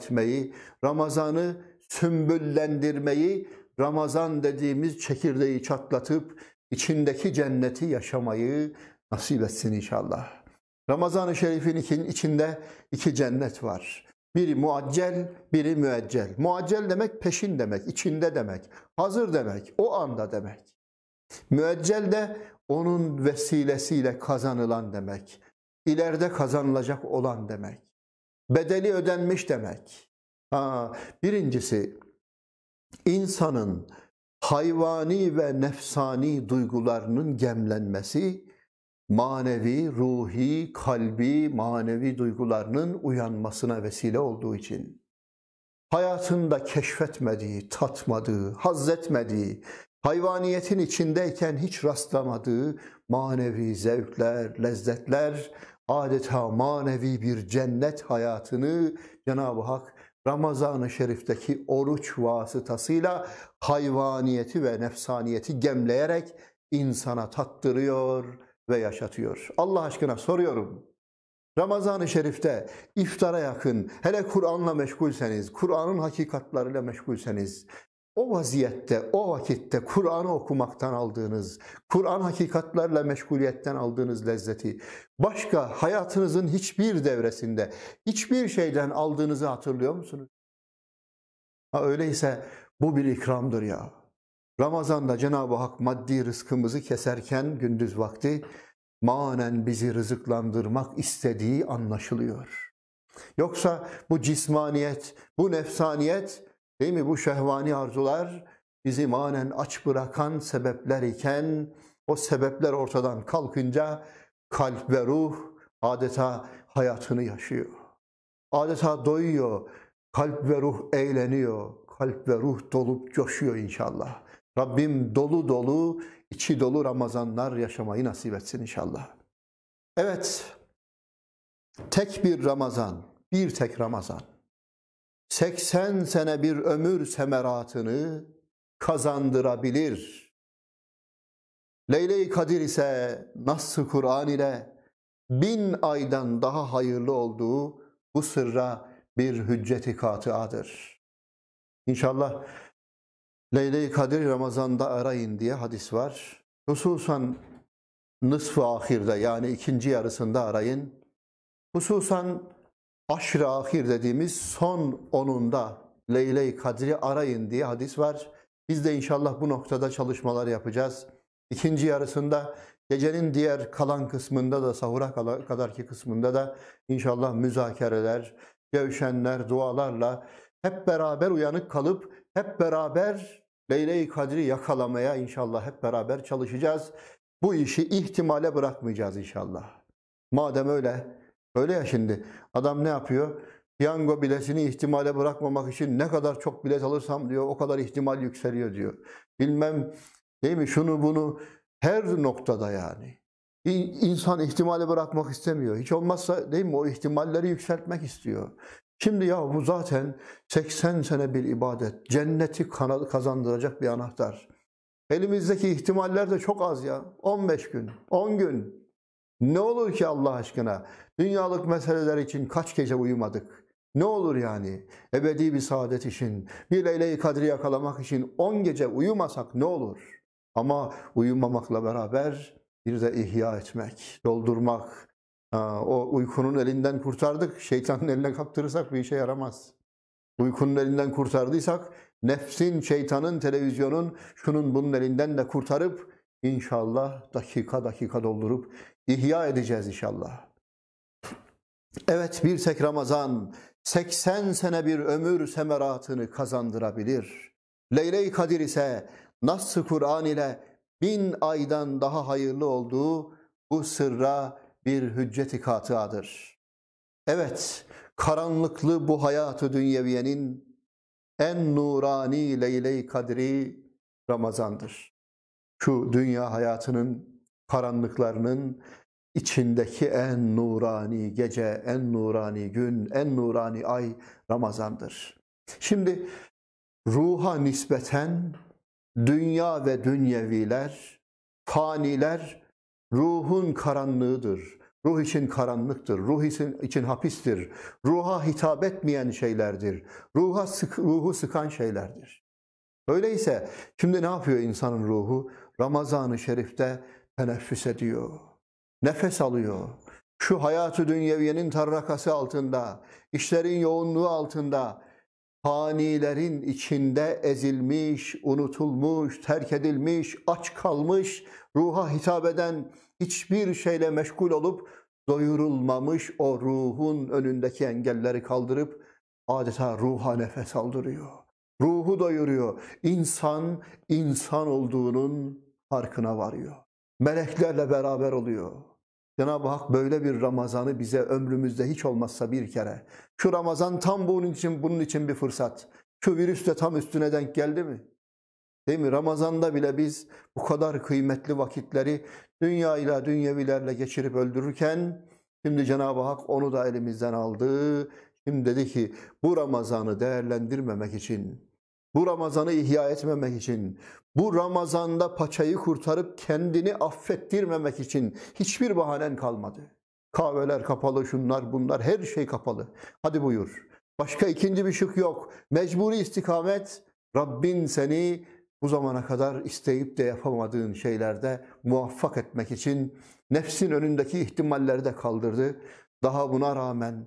etmeyi, Ramazan'ı sümbüllendirmeyi, Ramazan dediğimiz çekirdeği çatlatıp içindeki cenneti yaşamayı nasip etsin inşallah. Ramazan-ı Şerif'in içinde iki cennet var. Biri muaccel, biri müeccel. Muaccel demek peşin demek, içinde demek, hazır demek, o anda demek. Müeccel de onun vesilesiyle kazanılan demek, ileride kazanılacak olan demek bedeli ödenmiş demek. Ha, birincisi insanın hayvani ve nefsani duygularının gemlenmesi, manevi, ruhi, kalbi, manevi duygularının uyanmasına vesile olduğu için. Hayatında keşfetmediği, tatmadığı, hazzetmediği, hayvaniyetin içindeyken hiç rastlamadığı manevi zevkler, lezzetler adeta manevi bir cennet hayatını Cenab-ı Hak Ramazan-ı Şerif'teki oruç vasıtasıyla hayvaniyeti ve nefsaniyeti gemleyerek insana tattırıyor ve yaşatıyor. Allah aşkına soruyorum. Ramazan-ı Şerif'te iftara yakın, hele Kur'an'la meşgulseniz, Kur'an'ın hakikatlarıyla meşgulseniz, o vaziyette, o vakitte Kur'an'ı okumaktan aldığınız, Kur'an hakikatlerle meşguliyetten aldığınız lezzeti, başka hayatınızın hiçbir devresinde, hiçbir şeyden aldığınızı hatırlıyor musunuz? Ha öyleyse bu bir ikramdır ya. Ramazan'da Cenab-ı Hak maddi rızkımızı keserken gündüz vakti manen bizi rızıklandırmak istediği anlaşılıyor. Yoksa bu cismaniyet, bu nefsaniyet Değil mi? Bu şehvani arzular bizi manen aç bırakan sebepler iken o sebepler ortadan kalkınca kalp ve ruh adeta hayatını yaşıyor. Adeta doyuyor. Kalp ve ruh eğleniyor. Kalp ve ruh dolup coşuyor inşallah. Rabbim dolu dolu, içi dolu Ramazanlar yaşamayı nasip etsin inşallah. Evet, tek bir Ramazan, bir tek Ramazan. 80 sene bir ömür semeratını kazandırabilir. Leyle-i Kadir ise nasıl Kur'an ile bin aydan daha hayırlı olduğu bu sırra bir hücceti katıadır. İnşallah Leyle-i Kadir Ramazan'da arayın diye hadis var. Hususan nısf ahirde yani ikinci yarısında arayın. Hususan Aşırı ı ahir dediğimiz son onunda Leyle-i Kadri arayın diye hadis var. Biz de inşallah bu noktada çalışmalar yapacağız. İkinci yarısında gecenin diğer kalan kısmında da sahura kadarki kısmında da inşallah müzakereler, gevşenler, dualarla hep beraber uyanık kalıp hep beraber Leyle-i Kadri yakalamaya inşallah hep beraber çalışacağız. Bu işi ihtimale bırakmayacağız inşallah. Madem öyle Öyle ya şimdi. Adam ne yapıyor? Piyango bilesini ihtimale bırakmamak için ne kadar çok bilet alırsam diyor o kadar ihtimal yükseliyor diyor. Bilmem değil mi şunu bunu her noktada yani. İnsan ihtimale bırakmak istemiyor. Hiç olmazsa değil mi o ihtimalleri yükseltmek istiyor. Şimdi ya bu zaten 80 sene bir ibadet. Cenneti kazandıracak bir anahtar. Elimizdeki ihtimaller de çok az ya. 15 gün, 10 gün, ne olur ki Allah aşkına? Dünyalık meseleler için kaç gece uyumadık? Ne olur yani? Ebedi bir saadet için, bir leyle-i kadri yakalamak için on gece uyumasak ne olur? Ama uyumamakla beraber bir de ihya etmek, doldurmak, o uykunun elinden kurtardık, şeytanın eline kaptırırsak bir işe yaramaz. Uykunun elinden kurtardıysak nefsin, şeytanın, televizyonun şunun bunun elinden de kurtarıp inşallah dakika dakika doldurup ihya edeceğiz inşallah. Evet bir tek Ramazan 80 sene bir ömür semeratını kazandırabilir. Leyle-i Kadir ise nasıl Kur'an ile bin aydan daha hayırlı olduğu bu sırra bir hücceti katıadır. Evet, karanlıklı bu hayatı dünyeviyenin en nurani leyle-i kadri Ramazan'dır. Şu dünya hayatının karanlıklarının içindeki en nurani gece, en nurani gün, en nurani ay Ramazan'dır. Şimdi ruha nispeten dünya ve dünyeviler, faniler ruhun karanlığıdır. Ruh için karanlıktır, ruh için, için hapistir. Ruha hitap etmeyen şeylerdir. Ruha sık, ruhu sıkan şeylerdir. Öyleyse şimdi ne yapıyor insanın ruhu? Ramazan-ı Şerif'te teneffüs ediyor, nefes alıyor. Şu hayatı dünyeviyenin tarrakası altında, işlerin yoğunluğu altında, fanilerin içinde ezilmiş, unutulmuş, terk edilmiş, aç kalmış, ruha hitap eden hiçbir şeyle meşgul olup doyurulmamış o ruhun önündeki engelleri kaldırıp adeta ruha nefes aldırıyor. Ruhu doyuruyor. İnsan insan olduğunun farkına varıyor meleklerle beraber oluyor. Cenab-ı Hak böyle bir Ramazan'ı bize ömrümüzde hiç olmazsa bir kere. Şu Ramazan tam bunun için bunun için bir fırsat. Şu virüs de tam üstüne denk geldi mi? Değil mi? Ramazan'da bile biz bu kadar kıymetli vakitleri dünya ile dünyevilerle geçirip öldürürken şimdi Cenab-ı Hak onu da elimizden aldı. Şimdi dedi ki bu Ramazan'ı değerlendirmemek için bu Ramazan'ı ihya etmemek için, bu Ramazan'da paçayı kurtarıp kendini affettirmemek için hiçbir bahanen kalmadı. Kahveler kapalı, şunlar bunlar, her şey kapalı. Hadi buyur. Başka ikinci bir şık yok. Mecburi istikamet, Rabbin seni bu zamana kadar isteyip de yapamadığın şeylerde muvaffak etmek için nefsin önündeki ihtimalleri de kaldırdı. Daha buna rağmen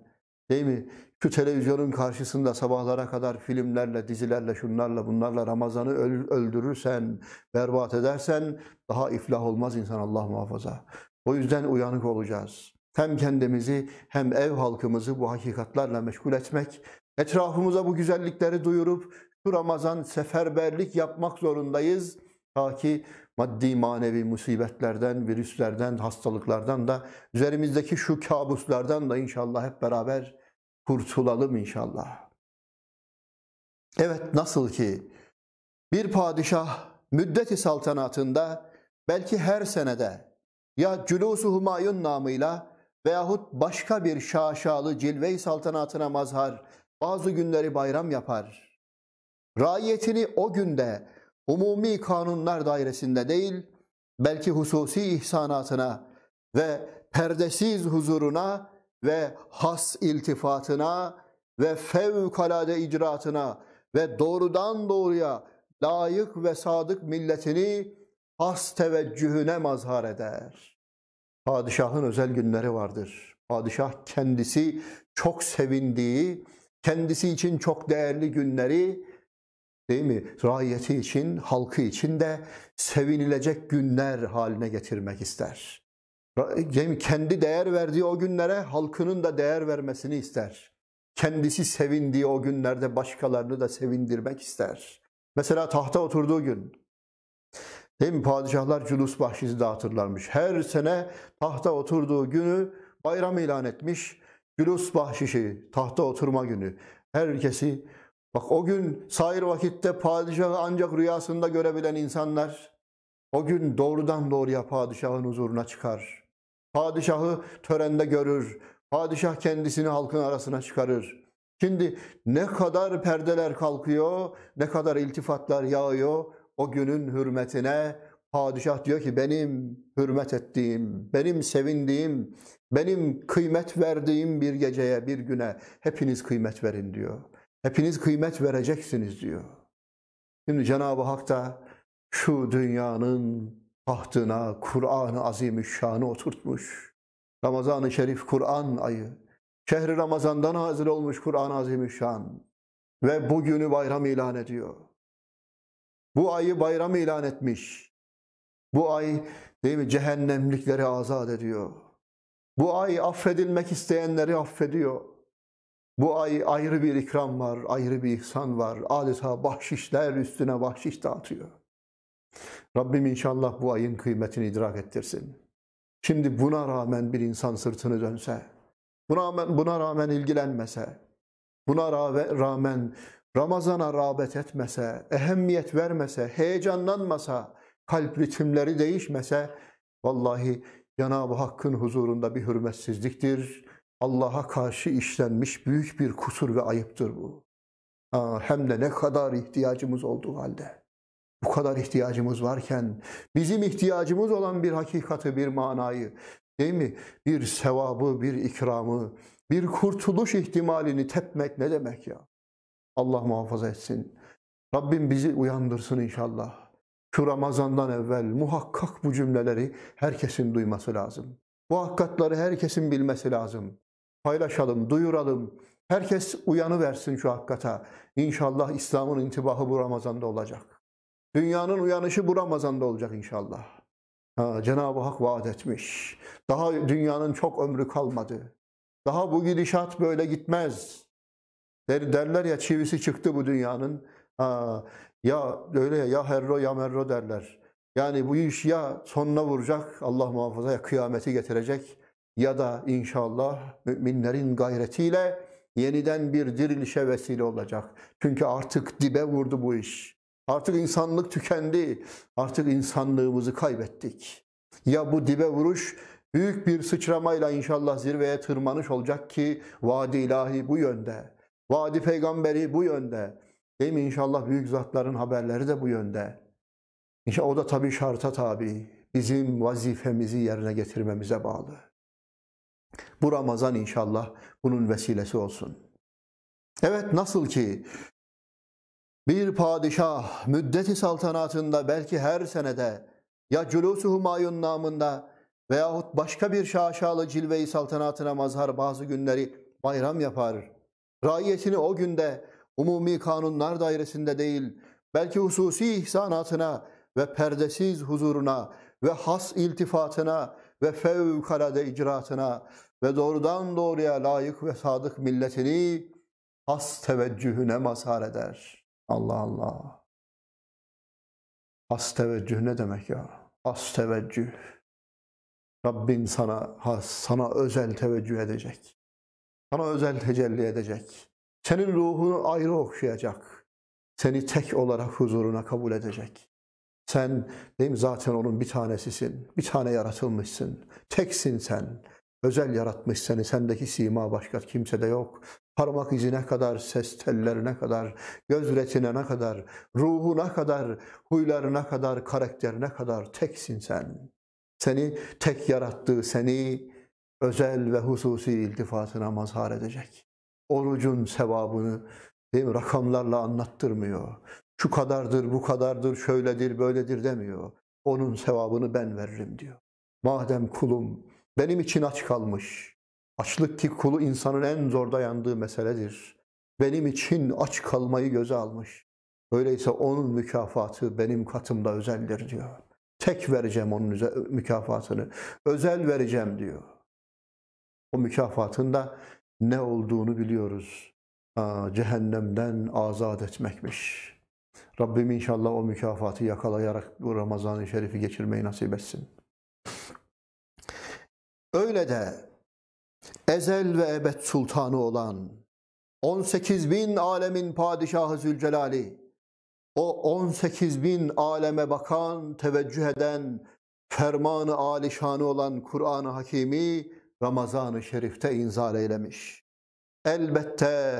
değil mi? Şu televizyonun karşısında sabahlara kadar filmlerle, dizilerle, şunlarla, bunlarla Ramazan'ı öldürürsen, berbat edersen daha iflah olmaz insan Allah muhafaza. O yüzden uyanık olacağız. Hem kendimizi hem ev halkımızı bu hakikatlarla meşgul etmek, etrafımıza bu güzellikleri duyurup şu Ramazan seferberlik yapmak zorundayız. Ta ki maddi manevi musibetlerden, virüslerden, hastalıklardan da üzerimizdeki şu kabuslardan da inşallah hep beraber kurtulalım inşallah. Evet nasıl ki bir padişah müddeti saltanatında belki her senede ya Cülûs-u Humayun namıyla veyahut başka bir şaşalı cilve-i saltanatına mazhar bazı günleri bayram yapar. Raiyetini o günde umumi kanunlar dairesinde değil, belki hususi ihsanatına ve perdesiz huzuruna ve has iltifatına ve fevkalade icraatına ve doğrudan doğruya layık ve sadık milletini has teveccühüne mazhar eder. Padişahın özel günleri vardır. Padişah kendisi çok sevindiği, kendisi için çok değerli günleri değil mi? Rayiyeti için, halkı için de sevinilecek günler haline getirmek ister. Kendi değer verdiği o günlere halkının da değer vermesini ister. Kendisi sevindiği o günlerde başkalarını da sevindirmek ister. Mesela tahta oturduğu gün. Değil mi? Padişahlar cülus bahşişi dağıtırlarmış. Her sene tahta oturduğu günü bayram ilan etmiş. Cülus bahşişi, tahta oturma günü. Herkesi Bak o gün sair vakitte padişahı ancak rüyasında görebilen insanlar o gün doğrudan doğruya padişahın huzuruna çıkar. Padişahı törende görür. Padişah kendisini halkın arasına çıkarır. Şimdi ne kadar perdeler kalkıyor, ne kadar iltifatlar yağıyor o günün hürmetine. Padişah diyor ki benim hürmet ettiğim, benim sevindiğim, benim kıymet verdiğim bir geceye, bir güne hepiniz kıymet verin diyor. Hepiniz kıymet vereceksiniz diyor. Şimdi Cenab-ı Hak da şu dünyanın tahtına Kur'an-ı Azimüşşan'ı oturtmuş. Ramazan-ı Şerif Kur'an ayı. Şehri Ramazan'dan hazır olmuş Kur'an-ı Azimüşşan. Ve bugünü bayram ilan ediyor. Bu ayı bayram ilan etmiş. Bu ay değil mi cehennemlikleri azat ediyor. Bu ay affedilmek isteyenleri affediyor. Bu ay ayrı bir ikram var, ayrı bir ihsan var. Adeta bahşişler üstüne bahşiş dağıtıyor. Rabbim inşallah bu ayın kıymetini idrak ettirsin. Şimdi buna rağmen bir insan sırtını dönse, buna rağmen, buna rağmen ilgilenmese, buna rağmen Ramazan'a rağbet etmese, ehemmiyet vermese, heyecanlanmasa, kalp ritimleri değişmese, vallahi Cenab-ı Hakk'ın huzurunda bir hürmetsizliktir. Allah'a karşı işlenmiş büyük bir kusur ve ayıptır bu. Ha, hem de ne kadar ihtiyacımız olduğu halde. Bu kadar ihtiyacımız varken bizim ihtiyacımız olan bir hakikati, bir manayı, değil mi? Bir sevabı, bir ikramı, bir kurtuluş ihtimalini tepmek ne demek ya? Allah muhafaza etsin. Rabbim bizi uyandırsın inşallah. Şu Ramazan'dan evvel muhakkak bu cümleleri herkesin duyması lazım. Bu hakikatları herkesin bilmesi lazım. Paylaşalım, duyuralım. Herkes uyanı versin şu hakikata. İnşallah İslam'ın intibahı bu Ramazan'da olacak. Dünyanın uyanışı bu Ramazan'da olacak inşallah. Ha, Cenab-ı Hak vaat etmiş. Daha dünyanın çok ömrü kalmadı. Daha bu gidişat böyle gitmez. Der, derler ya çivisi çıktı bu dünyanın. Ha, ya öyle ya, ya herro ya merro derler. Yani bu iş ya sonuna vuracak, Allah muhafaza ya kıyameti getirecek ya da inşallah müminlerin gayretiyle yeniden bir dirilişe vesile olacak. Çünkü artık dibe vurdu bu iş. Artık insanlık tükendi. Artık insanlığımızı kaybettik. Ya bu dibe vuruş büyük bir sıçramayla inşallah zirveye tırmanış olacak ki vaadi ilahi bu yönde. Vaadi peygamberi bu yönde. Değil mi inşallah büyük zatların haberleri de bu yönde. İnşallah o da tabii şarta tabi. Bizim vazifemizi yerine getirmemize bağlı. Bu Ramazan inşallah bunun vesilesi olsun. Evet nasıl ki bir padişah müddeti saltanatında belki her senede ya Cülûs-u Humayun namında veyahut başka bir şaşalı cilveyi saltanatına mazhar bazı günleri bayram yapar. Raiyetini o günde umumi kanunlar dairesinde değil, belki hususi ihsanatına ve perdesiz huzuruna ve has iltifatına ve fevkalade icraatına ve doğrudan doğruya layık ve sadık milletini has teveccühüne mazhar eder.'' Allah Allah. Has teveccüh ne demek ya? Has teveccüh. Rabbin sana has, sana özel teveccüh edecek. Sana özel tecelli edecek. Senin ruhunu ayrı okşayacak. Seni tek olarak huzuruna kabul edecek. Sen değil mi zaten onun bir tanesisin. Bir tane yaratılmışsın. Teksin sen özel yaratmış seni. Sendeki sima başka kimsede yok. Parmak izine kadar, ses tellerine kadar, göz retinene kadar, ruhuna kadar, huylarına kadar, karakterine kadar teksin sen. Seni tek yarattığı seni özel ve hususi iltifatına mazhar edecek. Orucun sevabını değil mi, rakamlarla anlattırmıyor. Şu kadardır, bu kadardır, şöyledir, böyledir demiyor. Onun sevabını ben veririm diyor. Madem kulum benim için aç kalmış. Açlık ki kulu insanın en zor dayandığı meseledir. Benim için aç kalmayı göze almış. Öyleyse onun mükafatı benim katımda özeldir diyor. Tek vereceğim onun mükafatını. Özel vereceğim diyor. O mükafatın da ne olduğunu biliyoruz. Aa, cehennemden azat etmekmiş. Rabbim inşallah o mükafatı yakalayarak bu Ramazan-ı Şerif'i geçirmeyi nasip etsin. Öyle de ezel ve ebed sultanı olan 18 bin alemin padişahı Zülcelali, o 18 bin aleme bakan, teveccüh eden, fermanı alişanı olan Kur'an-ı Hakimi Ramazan-ı Şerif'te inzal eylemiş. Elbette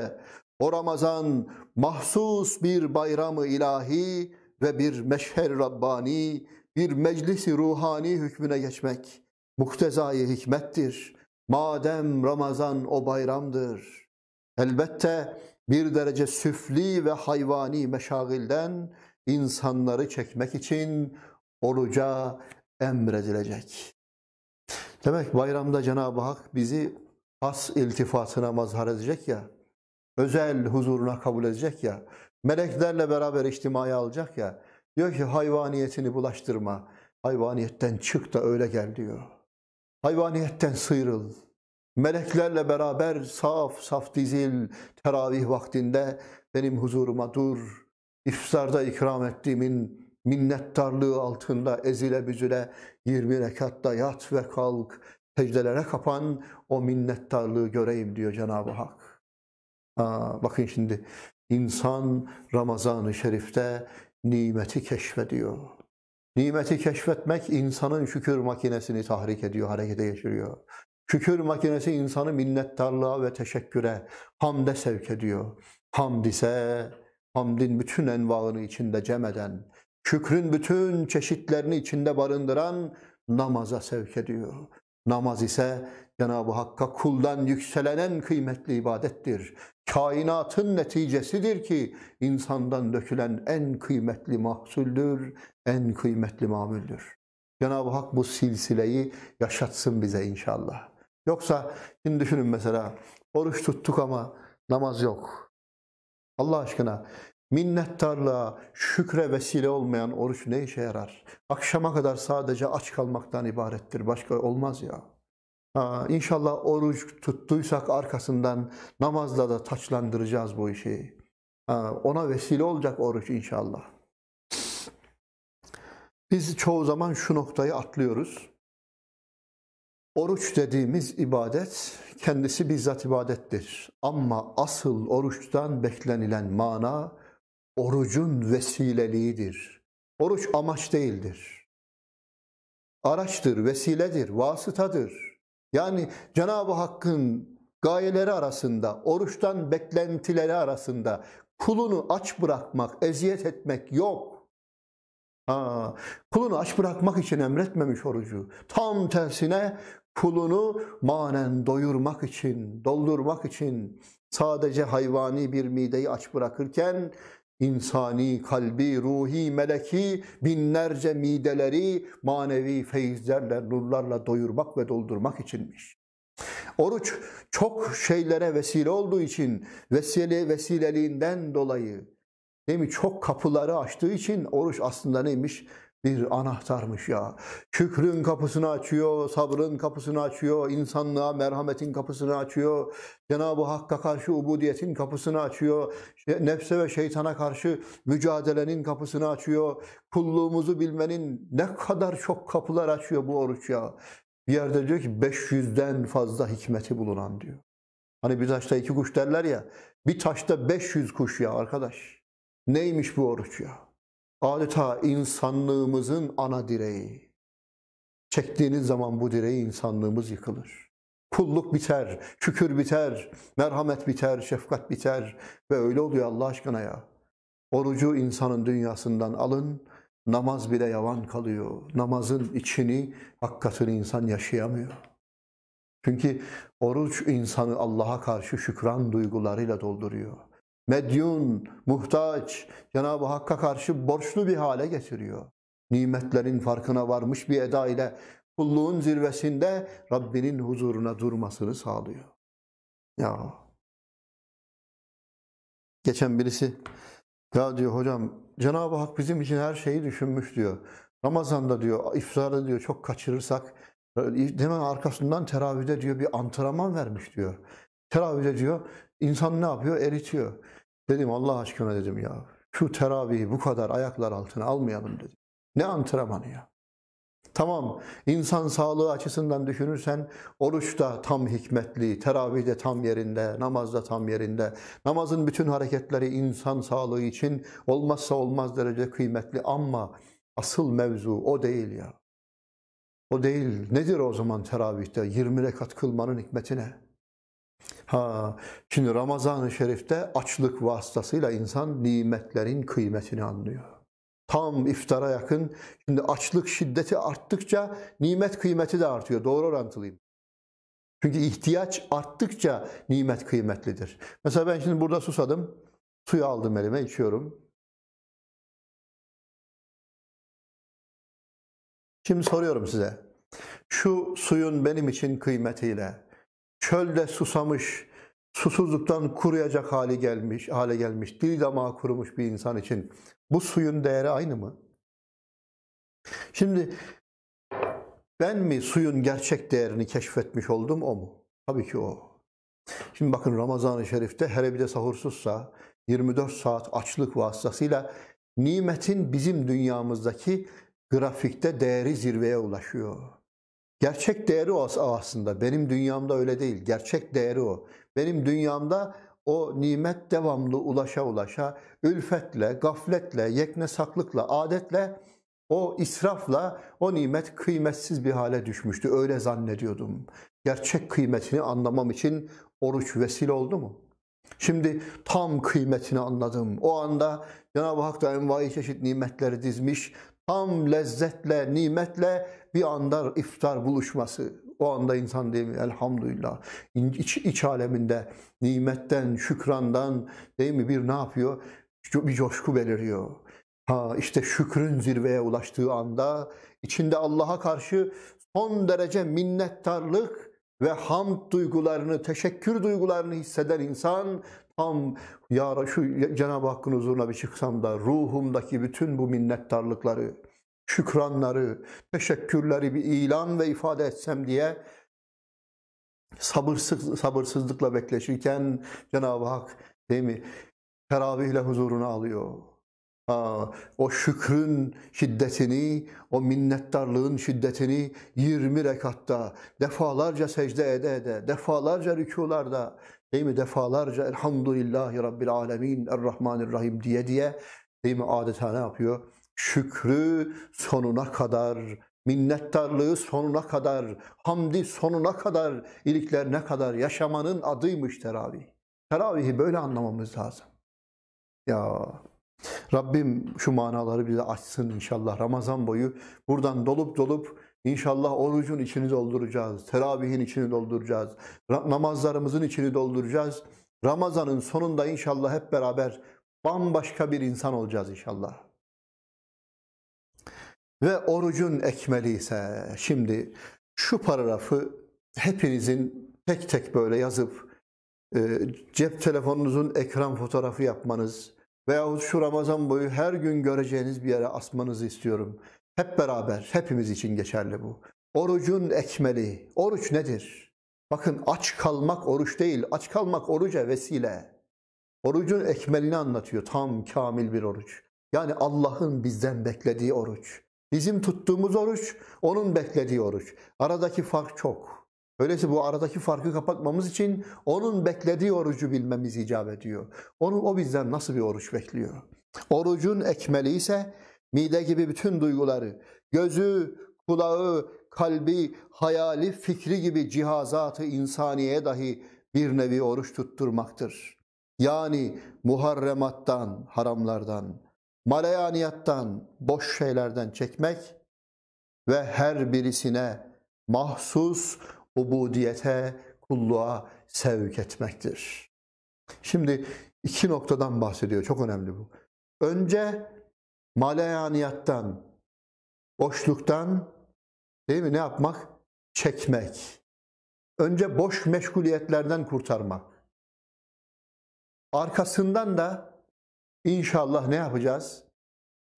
o Ramazan mahsus bir bayramı ilahi ve bir meşher Rabbani, bir meclisi ruhani hükmüne geçmek.'' muktezai hikmettir. Madem Ramazan o bayramdır. Elbette bir derece süfli ve hayvani meşagilden insanları çekmek için oruca emredilecek. Demek bayramda Cenab-ı Hak bizi has iltifatına mazhar edecek ya, özel huzuruna kabul edecek ya, meleklerle beraber içtimaya alacak ya, diyor ki hayvaniyetini bulaştırma, hayvaniyetten çık da öyle gel diyor. Hayvaniyetten sıyrıl. Meleklerle beraber saf saf dizil teravih vaktinde benim huzuruma dur. İftarda ikram ettiğimin minnettarlığı altında ezile büzüle 20 rekatta yat ve kalk. Secdelere kapan o minnettarlığı göreyim diyor Cenab-ı Hak. Aa, bakın şimdi insan Ramazan-ı Şerif'te nimeti keşfediyor. Nimeti keşfetmek insanın şükür makinesini tahrik ediyor, harekete geçiriyor. Şükür makinesi insanı minnettarlığa ve teşekküre, hamde sevk ediyor. Hamd ise hamdin bütün envaını içinde cem eden, şükrün bütün çeşitlerini içinde barındıran namaza sevk ediyor. Namaz ise Cenab-ı Hakk'a kuldan yükselenen kıymetli ibadettir kainatın neticesidir ki insandan dökülen en kıymetli mahsuldür, en kıymetli mamuldür. Cenab-ı Hak bu silsileyi yaşatsın bize inşallah. Yoksa şimdi düşünün mesela oruç tuttuk ama namaz yok. Allah aşkına minnettarlığa, şükre vesile olmayan oruç ne işe yarar? Akşama kadar sadece aç kalmaktan ibarettir. Başka olmaz ya. İnşallah oruç tuttuysak arkasından namazla da taçlandıracağız bu işi. Ona vesile olacak oruç inşallah. Biz çoğu zaman şu noktayı atlıyoruz. Oruç dediğimiz ibadet kendisi bizzat ibadettir. Ama asıl oruçtan beklenilen mana orucun vesileliğidir. Oruç amaç değildir. Araçtır, vesiledir, vasıtadır. Yani Cenab-ı Hakk'ın gayeleri arasında, oruçtan beklentileri arasında kulunu aç bırakmak, eziyet etmek yok. Ha, kulunu aç bırakmak için emretmemiş orucu. Tam tersine kulunu manen doyurmak için, doldurmak için sadece hayvani bir mideyi aç bırakırken insani, kalbi, ruhi, meleki, binlerce mideleri manevi feyizlerle, nurlarla doyurmak ve doldurmak içinmiş. Oruç çok şeylere vesile olduğu için, vesile, vesileliğinden dolayı, değil mi? çok kapıları açtığı için oruç aslında neymiş? bir anahtarmış ya. Şükrün kapısını açıyor, sabrın kapısını açıyor, insanlığa merhametin kapısını açıyor, Cenab-ı Hakk'a karşı ubudiyetin kapısını açıyor, nefse ve şeytana karşı mücadelenin kapısını açıyor, kulluğumuzu bilmenin ne kadar çok kapılar açıyor bu oruç ya. Bir yerde diyor ki 500'den fazla hikmeti bulunan diyor. Hani bir taşta iki kuş derler ya, bir taşta 500 kuş ya arkadaş. Neymiş bu oruç ya? adeta insanlığımızın ana direği. Çektiğiniz zaman bu direği insanlığımız yıkılır. Kulluk biter, şükür biter, merhamet biter, şefkat biter ve öyle oluyor Allah aşkına ya. Orucu insanın dünyasından alın, namaz bile yavan kalıyor. Namazın içini, hakkatını insan yaşayamıyor. Çünkü oruç insanı Allah'a karşı şükran duygularıyla dolduruyor medyun, muhtaç, Cenab-ı Hakk'a karşı borçlu bir hale getiriyor. Nimetlerin farkına varmış bir eda ile kulluğun zirvesinde Rabbinin huzuruna durmasını sağlıyor. Ya. Geçen birisi ya diyor hocam Cenab-ı Hak bizim için her şeyi düşünmüş diyor. Ramazan'da diyor, iftarı diyor çok kaçırırsak hemen arkasından teravide diyor bir antrenman vermiş diyor. Teravide diyor İnsan ne yapıyor? Eritiyor. Dedim Allah aşkına dedim ya. Şu teravihi bu kadar ayaklar altına almayalım dedim. Ne antrenmanı ya? Tamam, insan sağlığı açısından düşünürsen oruçta tam hikmetli, de tam yerinde, namazda tam yerinde. Namazın bütün hareketleri insan sağlığı için olmazsa olmaz derece kıymetli ama asıl mevzu o değil ya. O değil. Nedir o zaman teravihte 20 rekat kılmanın hikmetine? Ha, şimdi Ramazan-ı Şerif'te açlık vasıtasıyla insan nimetlerin kıymetini anlıyor. Tam iftara yakın, şimdi açlık şiddeti arttıkça nimet kıymeti de artıyor. Doğru orantılıyım. Çünkü ihtiyaç arttıkça nimet kıymetlidir. Mesela ben şimdi burada susadım, suyu aldım elime, içiyorum. Şimdi soruyorum size, şu suyun benim için kıymetiyle, çölde susamış, susuzluktan kuruyacak hali gelmiş, hale gelmiş, dil damağı kurumuş bir insan için bu suyun değeri aynı mı? Şimdi ben mi suyun gerçek değerini keşfetmiş oldum o mu? Tabii ki o. Şimdi bakın Ramazan-ı Şerif'te hele bir de sahursuzsa 24 saat açlık vasıtasıyla nimetin bizim dünyamızdaki grafikte değeri zirveye ulaşıyor. Gerçek değeri o aslında. Benim dünyamda öyle değil. Gerçek değeri o. Benim dünyamda o nimet devamlı ulaşa ulaşa ülfetle, gafletle, yekne saklıkla, adetle o israfla o nimet kıymetsiz bir hale düşmüştü. Öyle zannediyordum. Gerçek kıymetini anlamam için oruç vesile oldu mu? Şimdi tam kıymetini anladım. O anda Cenab-ı Hak da envai çeşit nimetleri dizmiş tam lezzetle, nimetle bir anda iftar buluşması. O anda insan değil mi? Elhamdülillah. İç, iç aleminde nimetten, şükrandan değil mi bir ne yapıyor? Bir coşku beliriyor. Ha işte şükrün zirveye ulaştığı anda içinde Allah'a karşı son derece minnettarlık ve hamd duygularını, teşekkür duygularını hisseden insan Tam ya şu Cenab-ı Hakk'ın huzuruna bir çıksam da ruhumdaki bütün bu minnettarlıkları, şükranları, teşekkürleri bir ilan ve ifade etsem diye sabırsız, sabırsızlıkla bekleşirken Cenab-ı Hak değil mi? Teravihle huzuruna alıyor. Ha, o şükrün şiddetini, o minnettarlığın şiddetini 20 rekatta defalarca secde ede ede, defalarca rükularda, Değil mi? Defalarca Elhamdülillahi Rabbil Alemin Errahmanirrahim diye diye değil mi? Adeta ne yapıyor? Şükrü sonuna kadar, minnettarlığı sonuna kadar, hamdi sonuna kadar, ilikler ne kadar yaşamanın adıymış teravih. Teravihi böyle anlamamız lazım. Ya Rabbim şu manaları bize açsın inşallah Ramazan boyu. Buradan dolup dolup İnşallah orucun içini dolduracağız, teravihin içini dolduracağız, namazlarımızın içini dolduracağız. Ramazan'ın sonunda inşallah hep beraber bambaşka bir insan olacağız inşallah. Ve orucun ekmeli ise şimdi şu paragrafı hepinizin tek tek böyle yazıp e, cep telefonunuzun ekran fotoğrafı yapmanız veyahut şu Ramazan boyu her gün göreceğiniz bir yere asmanızı istiyorum. Hep beraber, hepimiz için geçerli bu. Orucun ekmeli. Oruç nedir? Bakın aç kalmak oruç değil, aç kalmak oruca vesile. Orucun ekmelini anlatıyor, tam kamil bir oruç. Yani Allah'ın bizden beklediği oruç. Bizim tuttuğumuz oruç, onun beklediği oruç. Aradaki fark çok. Öyleyse bu aradaki farkı kapatmamız için onun beklediği orucu bilmemiz icap ediyor. Onun, o bizden nasıl bir oruç bekliyor? Orucun ekmeli ise mide gibi bütün duyguları, gözü, kulağı, kalbi, hayali, fikri gibi cihazatı insaniye dahi bir nevi oruç tutturmaktır. Yani muharremattan, haramlardan, maleyaniyattan, boş şeylerden çekmek ve her birisine mahsus ubudiyete, kulluğa sevk etmektir. Şimdi iki noktadan bahsediyor. Çok önemli bu. Önce malayaniyattan, boşluktan değil mi ne yapmak? Çekmek. Önce boş meşguliyetlerden kurtarmak. Arkasından da inşallah ne yapacağız?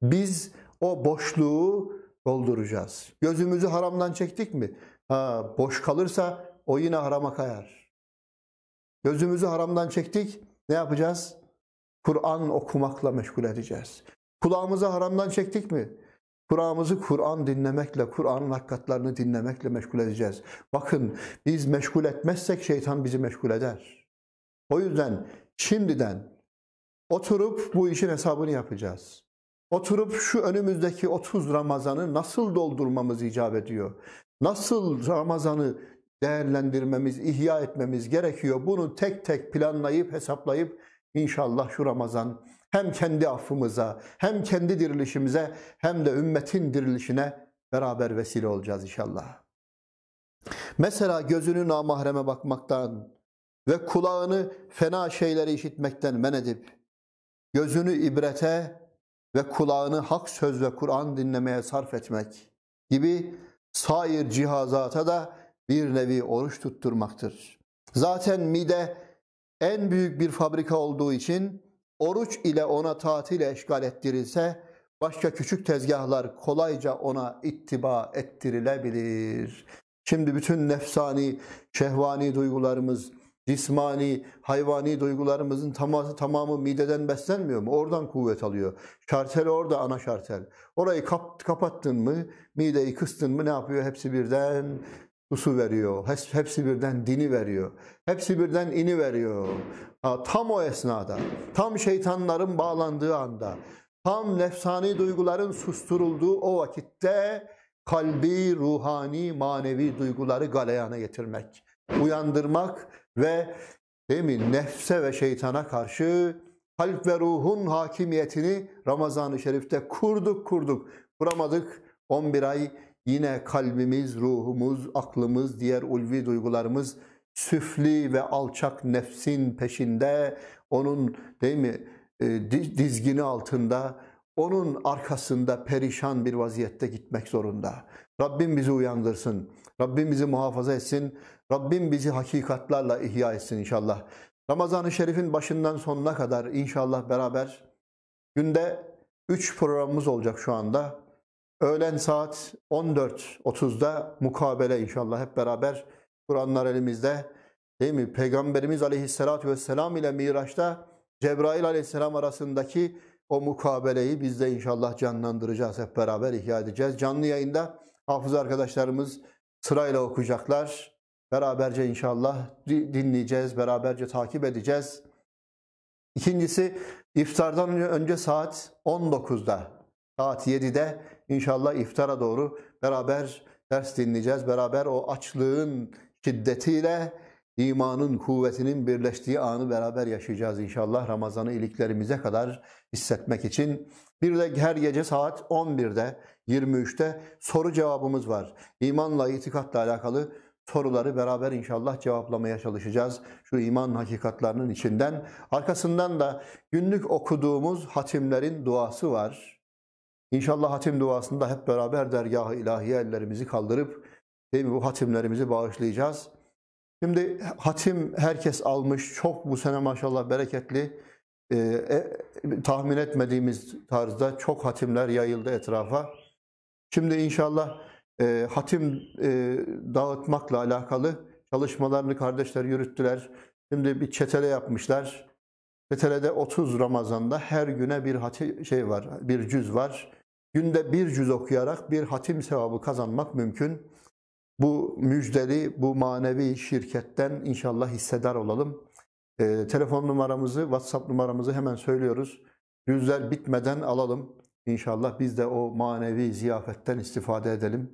Biz o boşluğu dolduracağız. Gözümüzü haramdan çektik mi? Ha, boş kalırsa o yine harama kayar. Gözümüzü haramdan çektik. Ne yapacağız? Kur'an okumakla meşgul edeceğiz. Kulağımızı haramdan çektik mi? Kur'an'ımızı Kur'an dinlemekle, Kur'an'ın hakikatlerini dinlemekle meşgul edeceğiz. Bakın biz meşgul etmezsek şeytan bizi meşgul eder. O yüzden şimdiden oturup bu işin hesabını yapacağız. Oturup şu önümüzdeki 30 Ramazan'ı nasıl doldurmamız icap ediyor? Nasıl Ramazan'ı değerlendirmemiz, ihya etmemiz gerekiyor? Bunu tek tek planlayıp hesaplayıp inşallah şu Ramazan hem kendi affımıza, hem kendi dirilişimize, hem de ümmetin dirilişine beraber vesile olacağız inşallah. Mesela gözünü namahreme bakmaktan ve kulağını fena şeyleri işitmekten men edip, gözünü ibrete ve kulağını hak söz ve Kur'an dinlemeye sarf etmek gibi sair cihazata da bir nevi oruç tutturmaktır. Zaten mide en büyük bir fabrika olduğu için oruç ile ona tatile eşgal ettirilse başka küçük tezgahlar kolayca ona ittiba ettirilebilir. Şimdi bütün nefsani, şehvani duygularımız, cismani, hayvani duygularımızın tamamı, tamamı mideden beslenmiyor mu? Oradan kuvvet alıyor. Şartel orada ana şartel. Orayı kap, kapattın mı, mideyi kıstın mı ne yapıyor? Hepsi birden usu veriyor. Hepsi birden dini veriyor. Hepsi birden ini veriyor. Tam o esnada, tam şeytanların bağlandığı anda, tam nefsani duyguların susturulduğu o vakitte kalbi, ruhani, manevi duyguları galeyana getirmek, uyandırmak ve değil mi, nefse ve şeytana karşı kalp ve ruhun hakimiyetini Ramazan-ı Şerif'te kurduk kurduk, kuramadık 11 ay Yine kalbimiz, ruhumuz, aklımız, diğer ulvi duygularımız süfli ve alçak nefsin peşinde, onun değil mi e, dizgini altında, onun arkasında perişan bir vaziyette gitmek zorunda. Rabbim bizi uyandırsın. Rabbim bizi muhafaza etsin. Rabbim bizi hakikatlarla ihya etsin inşallah. Ramazan-ı Şerif'in başından sonuna kadar inşallah beraber günde 3 programımız olacak şu anda. Öğlen saat 14.30'da mukabele inşallah hep beraber Kur'anlar elimizde. Değil mi? Peygamberimiz aleyhissalatü vesselam ile Miraç'ta Cebrail aleyhisselam arasındaki o mukabeleyi biz de inşallah canlandıracağız. Hep beraber ihya edeceğiz. Canlı yayında hafız arkadaşlarımız sırayla okuyacaklar. Beraberce inşallah dinleyeceğiz, beraberce takip edeceğiz. İkincisi iftardan önce saat 19'da Saat 7'de inşallah iftara doğru beraber ders dinleyeceğiz. Beraber o açlığın şiddetiyle imanın kuvvetinin birleştiği anı beraber yaşayacağız inşallah. Ramazan'ı iliklerimize kadar hissetmek için. Bir de her gece saat 11'de, 23'te soru cevabımız var. İmanla, itikatla alakalı soruları beraber inşallah cevaplamaya çalışacağız. Şu iman hakikatlerinin içinden. Arkasından da günlük okuduğumuz hatimlerin duası var İnşallah hatim duasında hep beraber dergah-ı ilahiye ellerimizi kaldırıp değil mi, bu hatimlerimizi bağışlayacağız. Şimdi hatim herkes almış. Çok bu sene maşallah bereketli. E, e, tahmin etmediğimiz tarzda çok hatimler yayıldı etrafa. Şimdi inşallah e, hatim e, dağıtmakla alakalı çalışmalarını kardeşler yürüttüler. Şimdi bir çetele yapmışlar. Çetelede 30 Ramazan'da her güne bir hati, şey var, bir cüz var. Günde bir cüz okuyarak bir hatim sevabı kazanmak mümkün. Bu müjdeli, bu manevi şirketten inşallah hissedar olalım. E, telefon numaramızı, WhatsApp numaramızı hemen söylüyoruz. Cüzler bitmeden alalım. İnşallah biz de o manevi ziyafetten istifade edelim.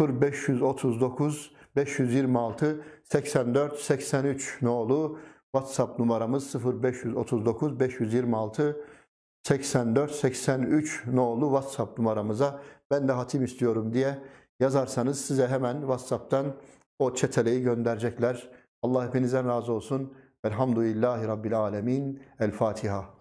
0539 526 84 83 nolu WhatsApp numaramız 0539 526 84 83 nolu WhatsApp numaramıza ben de hatim istiyorum diye yazarsanız size hemen WhatsApp'tan o çeteleyi gönderecekler. Allah hepinizden razı olsun. Elhamdülillahi Rabbil Alemin. El Fatiha.